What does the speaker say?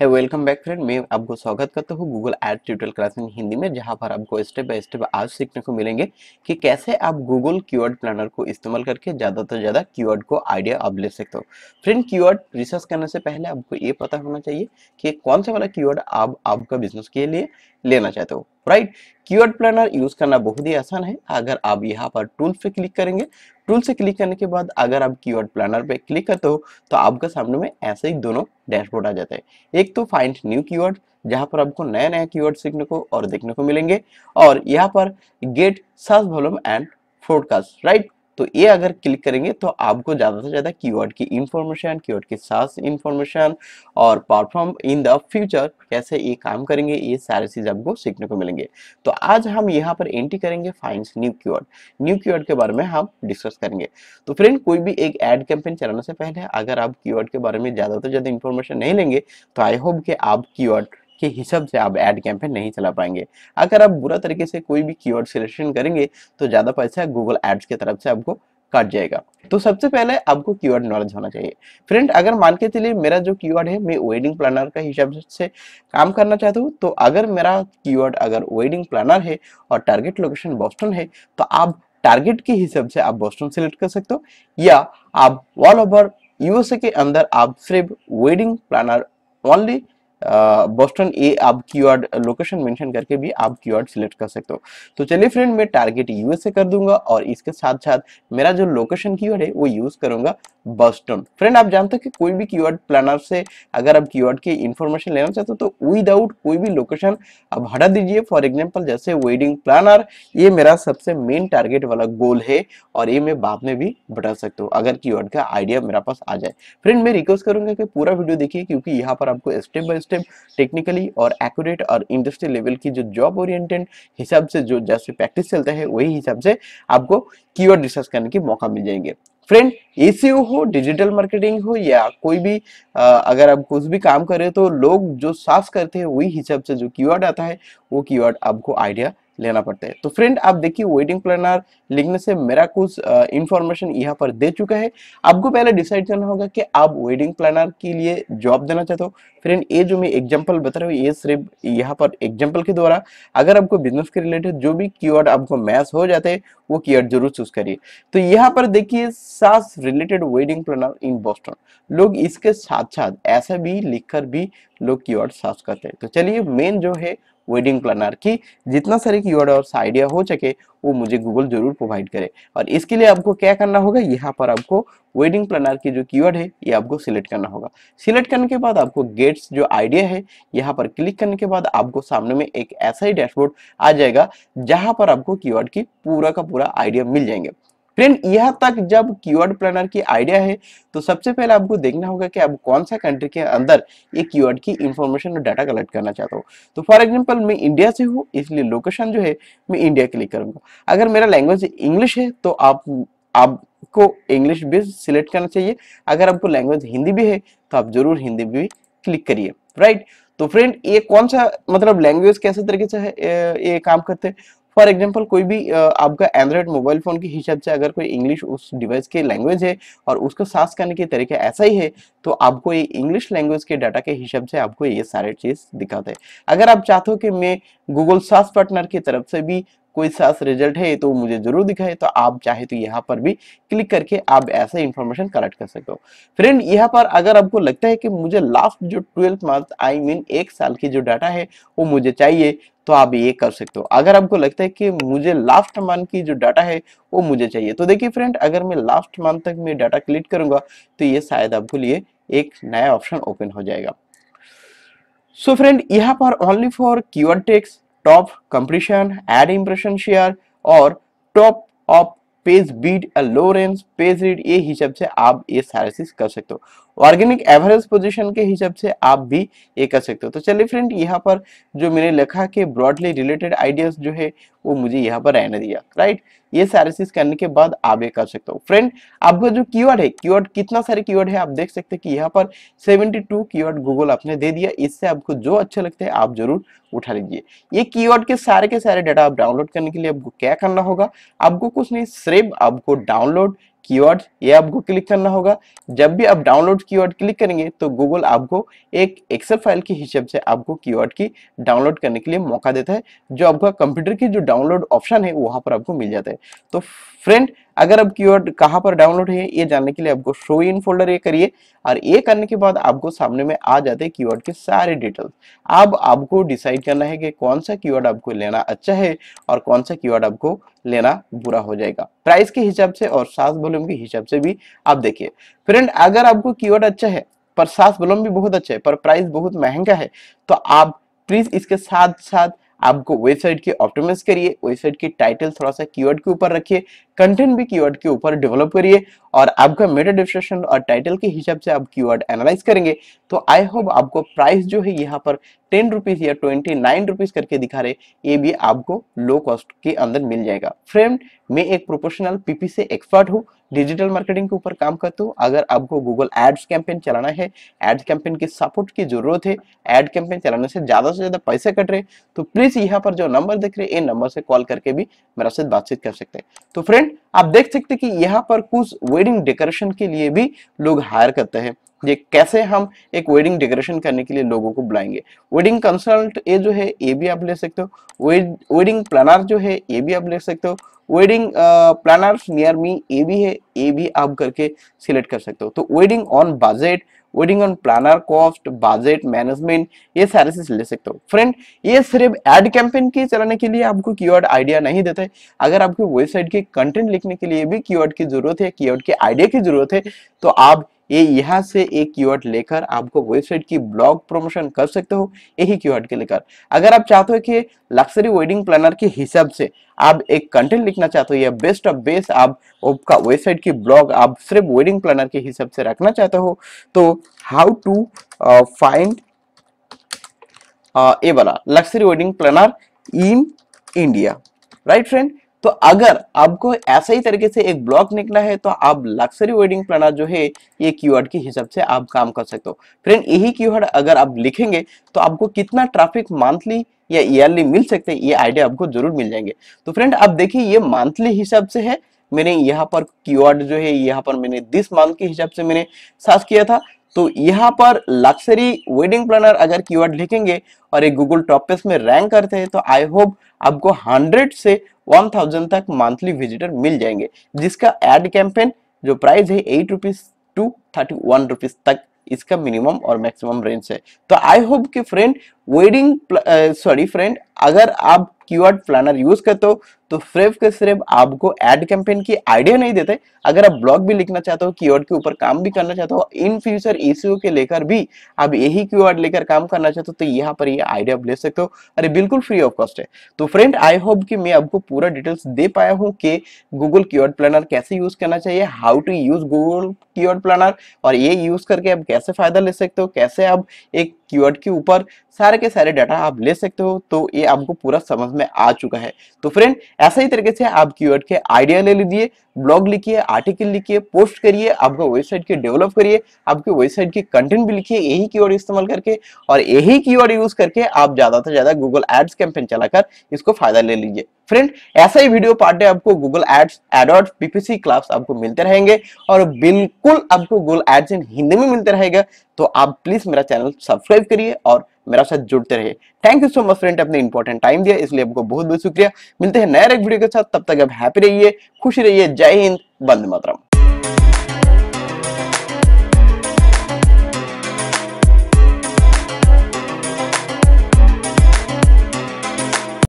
है welcome back friend मैं आपको स्वागत करता हूँ Google ad tutorial class in Hindi में जहाँ पर आपको स्टेप बाय स्टेप आज सीखने को मिलेंगे कि कैसे आप गूगल कीवर्ड प्लानर को इस्तेमाल करके ज़्यादा से तो ज़्यादा कीवर्ड को आइडिया आप ले सकते हो फ्रेंड कीवर्ड रिसर्च करने से पहले आपको ये पता होना चाहिए कि कौन सा वाला कीवर्ड आप आपका बिजनेस के लिए लेना चाहते हो राइट कीवर्ड प्लानर यूज करना बहुत ही आसान है अगर आप यहाँ पर टूल पे क्लिक करेंगे टूल से क्लिक करने के बाद अगर आप कीवर्ड प्लानर पे क्लिक करते हो तो आपके सामने में ऐसे ही दोनों डैशबोर्ड आ जाते हैं एक तो फाइंड न्यू कीवर्ड जहाँ पर आपको नया नया कीवर्ड सीखने को और देखने को मिलेंगे और यहाँ पर get search volume and forecast right तो ये अगर क्लिक करेंगे तो आपको ज़्यादा से ज़्यादा कीवर्ड की इन्फॉर्मेशन कीवर्ड की सास इन्फॉर्मेशन और परफॉर्म इन द फ्यूचर कैसे ये काम करेंगे ये सारे चीज़ आपको सीखने को मिलेंगे तो आज हम यहाँ पर एंट्री करेंगे find new keyword new keyword के बारे में हम डिस्कस करेंगे तो फ्रेंड कोई भी एक एड कैंपेन चलाने से पहले अगर आप कीवर्ड के बारे में ज़्यादा से ज़्यादा इन्फॉर्मेशन नहीं लेंगे तो आई होप कि आप कीवर्ड के हिसाब से आप एड कैंपेन नहीं चला पाएंगे अगर आप बुरा तरीके से कोई भी कीवर्ड सिलेक्शन करेंगे तो ज़्यादा पैसा गूगल एड्स की तरफ से आपको कट जाएगा तो सबसे पहले आपको कीवर्ड नॉलेज होना चाहिए फ्रेंड अगर मान के चलिए मेरा जो कीवर्ड है मैं वेडिंग प्लानर का हिसाब से काम करना चाहता हूँ तो अगर मेरा कीवर्ड अगर वेडिंग प्लानर है और टारगेट लोकेशन बॉस्टन है तो आप टारगेट के हिसाब से आप बॉस्टन सेलेक्ट कर सकते हो या आप ऑल ओवर यूएसए के अंदर आप सिर्फ वेडिंग प्लानर ओनली बोस्टन ए आप कीवर्ड लोकेशन मेंशन करके भी आप कीवर्ड सिलेक्ट कर सकते हो तो चलिए फ्रेंड मैं टारगेट यूएसए कर दूंगा और इसके साथ साथ मेरा जो लोकेशन कीवर्ड है वो यूज करूंगा बोस्टन फ्रेंड आप जानते हो कि कोई भी कीवर्ड प्लानर से अगर आप कीवर्ड की इन्फॉर्मेशन लेना चाहते हो तो विदाउट कोई भी लोकेशन आप हटा दीजिए फॉर एग्जाम्पल जैसे वेडिंग प्लानर ये मेरा सबसे मेन टारगेट वाला गोल है और ये मैं बाद में भी बता सकता हूँ अगर वर्ड का आइडिया मेरा पास आ जाए फ्रेंड मैं रिक्वेस्ट करूंगा कि पूरा वीडियो देखिए क्योंकि यहाँ पर आपको स्टेप बाय सिस्टम टेक्निकली और एक्यूरेट और इंडस्ट्री लेवल की जो जॉब ओरिएंटेड हिसाब से जो जैसे प्रैक्टिस चलता है वही हिसाब से आपको की कीवर्ड रिसर्च करने के मौका मिल जाएंगे फ्रेंड ए हो डिजिटल मार्केटिंग हो या कोई भी आ, अगर आप कुछ भी काम कर रहे हो तो लोग जो साफ करते हैं वही हिसाब से जो कीवर्ड आता है वो कीवर्ड आपको आइडिया लेना पड़ता है तो फ्रेंड आप देखिए वेडिंग प्लानर लिखने से मेरा कुछ इन्फॉर्मेशन यहाँ पर दे चुका है आपको पहले डिसाइड करना होगा कि आप वेडिंग प्लानर के लिए जॉब देना चाहते हो फ्रेंड ये जो मैं एग्जांपल बता रहा हूँ ये सिर्फ यहाँ पर एग्जांपल के द्वारा अगर आपको बिजनेस के रिलेटेड जो भी की आपको मैच हो जाते हैं वो की जरूर चूज करिए तो यहाँ पर देखिए सास related wedding planner in Boston लोग इसके साथ साथ ऐसा भी लिख भी लोग की सर्च करते हैं तो चलिए मेन जो है वेडिंग प्लानर की जितना सारे कीवर्ड और आइडिया हो सके वो मुझे गूगल जरूर प्रोवाइड करे और इसके लिए आपको क्या करना होगा यहाँ पर आपको वेडिंग प्लानर की जो कीवर्ड है ये आपको सिलेक्ट करना होगा सिलेक्ट करने के बाद आपको गेट्स जो आइडिया है यहाँ पर क्लिक करने के बाद आपको सामने में एक ऐसा ही डैशबोर्ड आ जाएगा जहाँ पर आपको कीवर्ड की पूरा का पूरा आइडिया मिल जाएंगे फ्रेंड यह तक जब कीवर्ड प्लानर की आइडिया है तो सबसे पहले आपको देखना होगा कि आप कौन सा कंट्री के अंदर ये कीवर्ड की इंफॉर्मेशन और डाटा कलेक्ट करना चाहता हूँ तो फॉर एग्जांपल मैं इंडिया से हूँ इसलिए लोकेशन जो है मैं इंडिया क्लिक करूंगा अगर मेरा लैंग्वेज इंग्लिश है तो आप आपको इंग्लिश भी सिलेक्ट करना चाहिए अगर आपको लैंग्वेज हिंदी भी है तो आप जरूर हिंदी भी क्लिक करिए राइट तो फ्रेंड ये कौन सा मतलब लैंग्वेज कैसे तरीके से है ये काम करते हैं फॉर एग्जाम्पल कोई भी आपका एंड्रॉयड मोबाइल फोन के हिसाब से अगर कोई इंग्लिश उस डिवाइस के लैंग्वेज है और उसको सास करने के तरीके ऐसा ही है तो आपको ये इंग्लिश लैंग्वेज के डाटा के हिसाब से आपको ये सारे चीज दिखाते हैं अगर आप चाहते हो कि मैं गूगल सास पार्टनर की तरफ से भी कोई सास रिजल्ट है तो मुझे जरूर दिखाए तो आप चाहे तो यहाँ पर भी क्लिक करके आप ऐसा इन्फॉर्मेशन कलेक्ट कर सकते हो फ्रेंड यहाँ पर अगर आपको लगता है कि मुझे लास्ट जो ट्वेल्थ मंथ आई मीन एक साल की जो डाटा है वो मुझे चाहिए तो आप ये कर सकते हो अगर आपको लगता है कि मुझे लास्ट मंथ की जो डाटा है वो मुझे चाहिए तो देखिए फ्रेंड अगर मैं लास्ट मंथ तक मैं डाटा कलेक्ट करूंगा तो ये शायद आपके लिए एक नया ऑप्शन ओपन हो जाएगा सो फ्रेंड यहाँ पर only for query text top compression, ad impression share और top of page bid low range page रीड ये हिसाब से आप ये सारे चीज कर सकते हो ऑर्गेनिक एवरेज पोजीशन के हिसाब से आप भी ये कर सकते हो तो चलिए फ्रेंड यहाँ पर जो मैंने लिखा के ब्रॉडली रिलेटेड आइडियाज जो है वो मुझे यहाँ पर रहने दिया राइट ये सारे चीज करने के बाद आप ये कर सकते हो फ्रेंड आपका जो कीवर्ड है कीवर्ड कितना सारे कीवर्ड है आप देख सकते हैं कि यहाँ पर 72 कीवर्ड गूगल आपने दे दिया इससे आपको जो अच्छा लगता है आप जरूर उठा लीजिए ये कीवर्ड के सारे के सारे डाटा आप डाउनलोड करने के लिए आपको क्या करना होगा आपको कुछ नहीं सिर्फ आपको डाउनलोड कीवर्ड ये आपको क्लिक करना होगा जब भी आप डाउनलोड कीवर्ड क्लिक करेंगे तो गूगल आपको एक एक्सेल फाइल के हिसाब से आपको कीवर्ड की डाउनलोड करने के लिए मौका देता है जो आपका कंप्यूटर की जो डाउनलोड ऑप्शन है वहां पर आपको मिल जाता है तो फ्रेंड अगर अब कीवर्ड कहाँ पर डाउनलोड है ये जानने के लिए आपको शो इन फोल्डर ये करिए और ये करने के बाद आपको सामने में आ जाते हैं कीवर्ड के सारे डिटेल्स अब आपको डिसाइड करना है कि कौन सा कीवर्ड आपको लेना अच्छा है और कौन सा कीवर्ड आपको लेना बुरा हो जाएगा प्राइस के हिसाब से और सास वॉल्यूम के हिसाब से भी आप देखिए फ्रेंड अगर आपको कीवर्ड अच्छा है पर सास वॉल्यूम भी बहुत अच्छा है पर प्राइस बहुत महंगा है तो आप प्लीज इसके साथ साथ आपको वेबसाइट की ऑप्टिमाइज करिए वेबसाइट की टाइटल थोड़ा सा कीवर्ड के ऊपर रखिए कंटेंट भी कीवर्ड के ऊपर डेवलप करिए और आपका मेटा डिस्क्रिप्शन और टाइटल के हिसाब से आप कीवर्ड एनालाइज करेंगे तो आई होप आपको प्राइस जो है यहाँ पर टेन रुपीज या ट्वेंटी नाइन रुपीज करके दिखा रहे ये भी आपको लो कॉस्ट के अंदर मिल जाएगा फ्रेंड मैं एक प्रोफेशनल पीपी से एक्सपर्ट हूँ डिजिटल मार्केटिंग के ऊपर काम करता हूँ अगर आपको गूगल एड्स कैंपेन चलाना है एड्स कैंपेन की सपोर्ट की जरूरत है एड कैंपेन चलाने से ज्यादा से ज्यादा पैसे कट रहे तो प्लीज यहाँ पर जो नंबर देख रहे हैं इन नंबर से कॉल करके भी मेरा साथ बातचीत कर सकते हैं तो फ्रेंड आप देख सकते कि यहाँ पर कुछ वेडिंग डेकोरेशन के लिए भी लोग हायर करते हैं ये कैसे हम एक वेडिंग डेकोरेशन करने के लिए लोगों को बुलाएंगे वेडिंग कंसल्ट ये जो है ये भी आप ले सकते हो वेडिंग प्लानर जो है ये भी आप ले सकते हो वेडिंग प्लानर नियर मी ये भी है ये भी आप करके सिलेक्ट कर सकते हो तो wedding on budget wedding on planner cost budget management ये सारे चीज ले सकते हो फ्रेंड ये सिर्फ एड कैंपेन के चलाने के लिए आपको कीवर्ड आइडिया नहीं देता है अगर आपको वेबसाइट के कंटेंट लिखने के लिए भी कीवर्ड की जरूरत है कीवर्ड के आइडिया की जरूरत है तो आप ये यहाँ से एक कीवर्ड लेकर आपको वेबसाइट की ब्लॉग प्रमोशन कर सकते हो यही कीवर्ड के लेकर अगर आप चाहते हो कि लक्सरी वेडिंग प्लानर के हिसाब से आप एक कंटेंट लिखना चाहते हो या बेस्ट ऑफ बेस्ट आप आपका वेबसाइट की ब्लॉग आप सिर्फ वेडिंग प्लानर के हिसाब से रखना चाहते हो तो हाउ टू फाइंड ये वाला luxury wedding planner in India right friend तो अगर आपको ऐसा ही तरीके से एक ब्लॉक निकला है तो आप लक्सरी वेडिंग प्लानर जो है ये कीवर्ड के हिसाब से आप काम कर सकते हो फ्रेंड यही कीवर्ड अगर आप लिखेंगे तो आपको कितना ट्रैफिक मंथली या ईयरली मिल सकते हैं ये आइडिया आपको जरूर मिल जाएंगे तो फ्रेंड आप देखिए ये मंथली हिसाब से है मैंने यहाँ पर कीवर्ड जो है यहाँ पर मैंने दिस मंथ के हिसाब से मैंने सर्च किया था तो यहाँ पर लक्सरी वेडिंग प्लानर अगर कीवर्ड लिखेंगे और एक गूगल टॉप पेज में रैंक करते हैं तो आई होप आपको हंड्रेड से 1000 तक मंथली विजिटर मिल जाएंगे जिसका एड कैंपेन जो प्राइस है eight rupees to thirty one rupees तक इसका मिनिमम और मैक्सिमम रेंज है तो आई होप कि फ्रेंड वेडिंग सॉरी फ्रेंड अगर आप कीवर्ड प्लानर यूज करते हो तो सिर्फ के सिर्फ आपको एड कैंपेन की आइडिया नहीं देते अगर आप ब्लॉग भी लिखना चाहते हो कीवर्ड के ऊपर काम भी करना चाहते हो इन फ्यूचर इश्यू के लेकर भी आप यही कीवर्ड लेकर काम करना चाहते हो तो यहाँ पर ये आइडिया आप ले सकते हो अरे बिल्कुल फ्री ऑफ कॉस्ट है तो फ्रेंड आई होप कि मैं आपको पूरा डिटेल्स दे पाया हूँ कि गूगल की प्लानर कैसे यूज करना चाहिए हाउ टू यूज गूगल की प्लानर और ये यूज करके आप कैसे फायदा ले सकते हो कैसे आप एक कीवर्ड के ऊपर सारे के सारे डाटा आप ले सकते हो तो ये आपको पूरा समझ में आ चुका है तो फ्रेंड ऐसा ही तरीके से आप कीवर्ड के आइडिया ले लीजिए ब्लॉग लिखिए आर्टिकल लिखिए पोस्ट करिए आपको वेबसाइट के डेवलप करिए आपके वेबसाइट के कंटेंट भी लिखिए यही कीवर्ड इस्तेमाल करके और यही कीवर्ड यूज करके आप ज्यादा से ज्यादा गूगल एड्स कैंपेन चलाकर इसको फायदा ले लीजिए फ्रेंड ऐसा ही वीडियो पार्ट डे आपको गूगल एड्स एडॉट पीपीसी क्लास आपको मिलते रहेंगे और बिल्कुल आपको गूगल एड्स इन हिंदी में मिलते रहेगा तो आप प्लीज मेरा चैनल सब्सक्राइब करिए और मेरा साथ जुड़ते रहे thank you so much friend अपने इंपॉर्टेंट टाइम दिया इसलिए आपको बहुत बहुत शुक्रिया मिलते हैं नया एक वीडियो के साथ तब तक आप हैप्पी रहिए खुश रहिए जय हिंद बंद मातरम